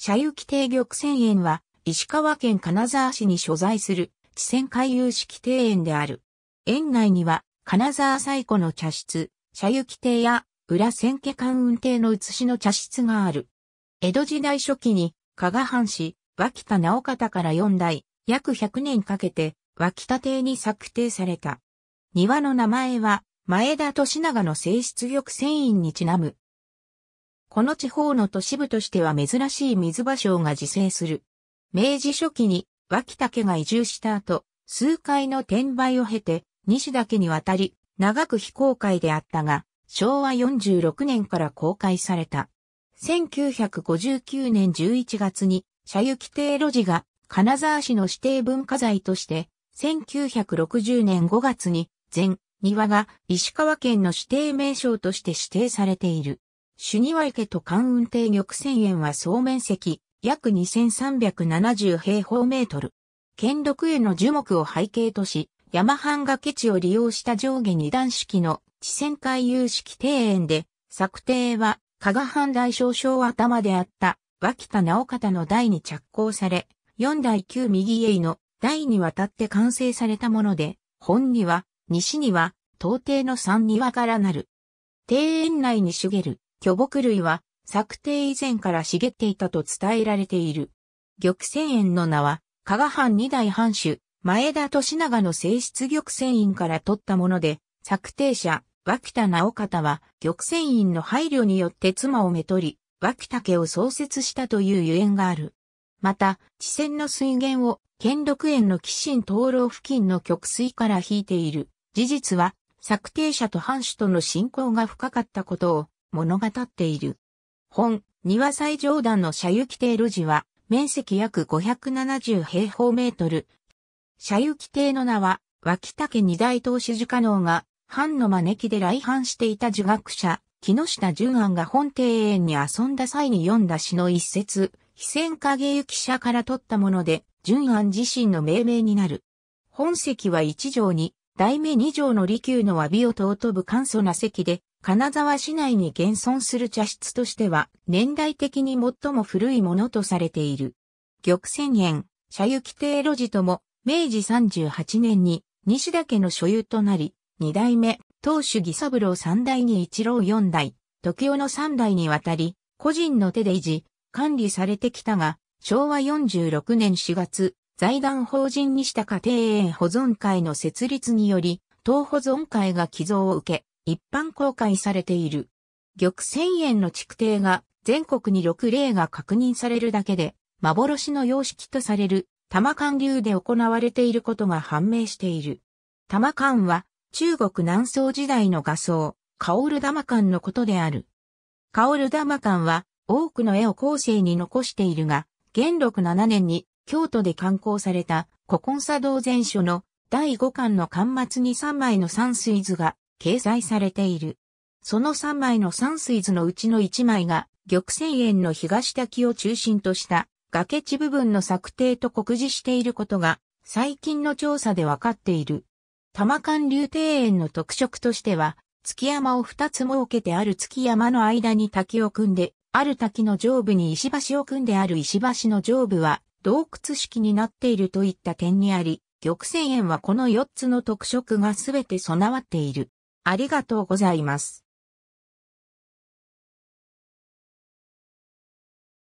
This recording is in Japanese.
社有規定玉泉園は、石川県金沢市に所在する地仙回遊式庭園である。園内には、金沢最古の茶室、社有規定や、裏千家館運亭の写しの茶室がある。江戸時代初期に、加賀藩士、脇田直方から4代、約100年かけて、脇田邸に策定された。庭の名前は、前田利長の正室玉泉院にちなむ、この地方の都市部としては珍しい水芭蕉が自生する。明治初期に脇竹が移住した後、数回の転売を経て、西岳に渡り、長く非公開であったが、昭和46年から公開された。1959年11月に、社行亭路地が金沢市の指定文化財として、1960年5月に全庭が石川県の指定名称として指定されている。主庭池と関雲亭玉泉園は総面積約2370平方メートル。兼六園の樹木を背景とし、山半崖地を利用した上下二段式の地線回遊式庭園で、策定は加賀藩大少将頭であった脇田直方の台に着工され、四代旧右衛の台にわたって完成されたもので、本には、西には、東庭の三庭からなる。庭園内に茂る巨木類は策定以前から茂っていたと伝えられている。玉泉園の名は、加賀藩二代藩主、前田利長の正室玉泉院から取ったもので、策定者、脇田直方は、玉泉院の配慮によって妻をめとり、脇田家を創設したというゆえんがある。また、地仙の水源を、兼六園の紀神灯籠付近の極水から引いている。事実は、策定者と藩主との信仰が深かったことを、物語っている。本、庭最上段の社行亭路地は、面積約570平方メートル。社行亭の名は、脇竹二大投資樹家能が、藩の招きで来藩していた儒学者、木下淳安が本庭園に遊んだ際に読んだ詩の一節、非戦影行者から取ったもので、淳安自身の命名になる。本席は一条に、大名二条の利休の詫びを尊ぶ簡素な席で、金沢市内に現存する茶室としては、年代的に最も古いものとされている。玉泉園、茶雪亭路地とも、明治38年に西田家の所有となり、二代目、当主義三郎三代に一郎四代、時代の三代にわたり、個人の手で維持、管理されてきたが、昭和46年4月、財団法人西田家庭園保存会の設立により、当保存会が寄贈を受け、一般公開されている。玉千円の築堤が全国に6例が確認されるだけで、幻の様式とされる玉管流で行われていることが判明している。玉管は中国南宋時代の画僧、薫玉管のことである。薫玉管は多くの絵を後世に残しているが、元禄7年に京都で刊行された古今茶道全書の第5巻の巻末に3枚の山水図が掲載されている。その3枚の山水図のうちの1枚が、玉泉園の東滝を中心とした崖地部分の策定と告示していることが、最近の調査でわかっている。玉間流庭園の特色としては、月山を2つ設けてある月山の間に滝を組んで、ある滝の上部に石橋を組んである石橋の上部は洞窟式になっているといった点にあり、玉泉園はこの4つの特色がすべて備わっている。ありがとうございます。